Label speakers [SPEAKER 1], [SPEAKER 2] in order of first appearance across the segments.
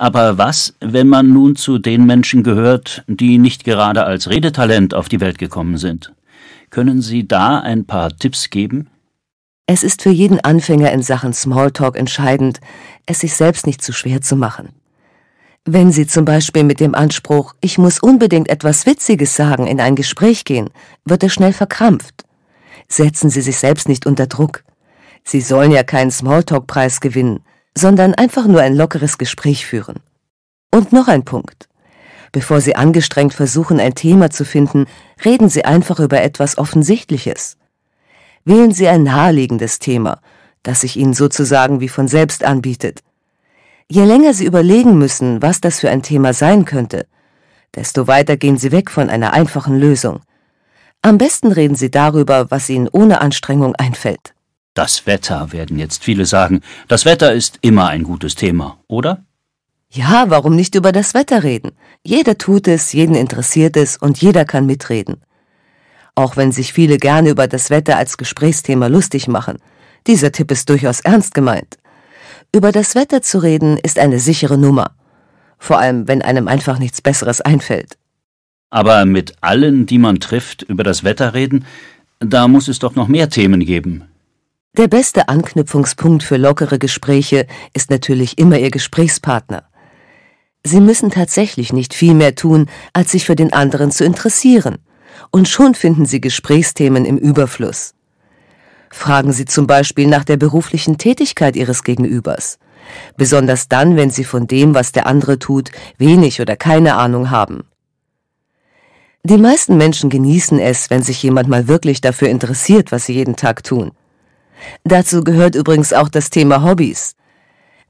[SPEAKER 1] Aber was, wenn man nun zu den Menschen gehört, die nicht gerade als Redetalent auf die Welt gekommen sind? Können Sie da ein paar Tipps geben?
[SPEAKER 2] Es ist für jeden Anfänger in Sachen Smalltalk entscheidend, es sich selbst nicht zu schwer zu machen. Wenn Sie zum Beispiel mit dem Anspruch, ich muss unbedingt etwas Witziges sagen, in ein Gespräch gehen, wird er schnell verkrampft. Setzen Sie sich selbst nicht unter Druck. Sie sollen ja keinen Smalltalk-Preis gewinnen sondern einfach nur ein lockeres Gespräch führen. Und noch ein Punkt. Bevor Sie angestrengt versuchen, ein Thema zu finden, reden Sie einfach über etwas Offensichtliches. Wählen Sie ein naheliegendes Thema, das sich Ihnen sozusagen wie von selbst anbietet. Je länger Sie überlegen müssen, was das für ein Thema sein könnte, desto weiter gehen Sie weg von einer einfachen Lösung. Am besten reden Sie darüber, was Ihnen ohne Anstrengung einfällt.
[SPEAKER 1] Das Wetter, werden jetzt viele sagen. Das Wetter ist immer ein gutes Thema,
[SPEAKER 2] oder? Ja, warum nicht über das Wetter reden? Jeder tut es, jeden interessiert es und jeder kann mitreden. Auch wenn sich viele gerne über das Wetter als Gesprächsthema lustig machen. Dieser Tipp ist durchaus ernst gemeint. Über das Wetter zu reden ist eine sichere Nummer. Vor allem, wenn einem einfach nichts Besseres einfällt.
[SPEAKER 1] Aber mit allen, die man trifft, über das Wetter reden, da muss es doch noch mehr Themen geben.
[SPEAKER 2] Der beste Anknüpfungspunkt für lockere Gespräche ist natürlich immer Ihr Gesprächspartner. Sie müssen tatsächlich nicht viel mehr tun, als sich für den anderen zu interessieren. Und schon finden Sie Gesprächsthemen im Überfluss. Fragen Sie zum Beispiel nach der beruflichen Tätigkeit Ihres Gegenübers. Besonders dann, wenn Sie von dem, was der andere tut, wenig oder keine Ahnung haben. Die meisten Menschen genießen es, wenn sich jemand mal wirklich dafür interessiert, was sie jeden Tag tun. Dazu gehört übrigens auch das Thema Hobbys.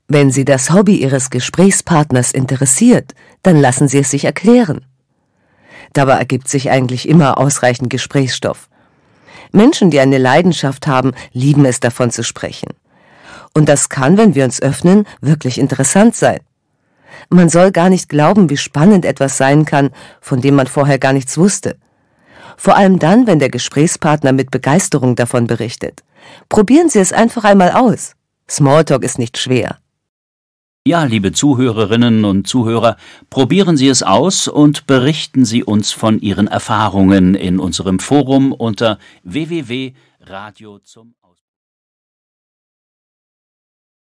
[SPEAKER 2] Wenn Sie das Hobby Ihres Gesprächspartners interessiert, dann lassen Sie es sich erklären. Dabei ergibt sich eigentlich immer ausreichend Gesprächsstoff. Menschen, die eine Leidenschaft haben, lieben es davon zu sprechen. Und das kann, wenn wir uns öffnen, wirklich interessant sein. Man soll gar nicht glauben, wie spannend etwas sein kann, von dem man vorher gar nichts wusste vor allem dann, wenn der Gesprächspartner mit Begeisterung davon berichtet. Probieren Sie es einfach einmal aus. Smalltalk ist nicht schwer. Ja,
[SPEAKER 1] liebe Zuhörerinnen und Zuhörer, probieren Sie es aus und berichten Sie uns von Ihren Erfahrungen in unserem Forum unter www.radio zum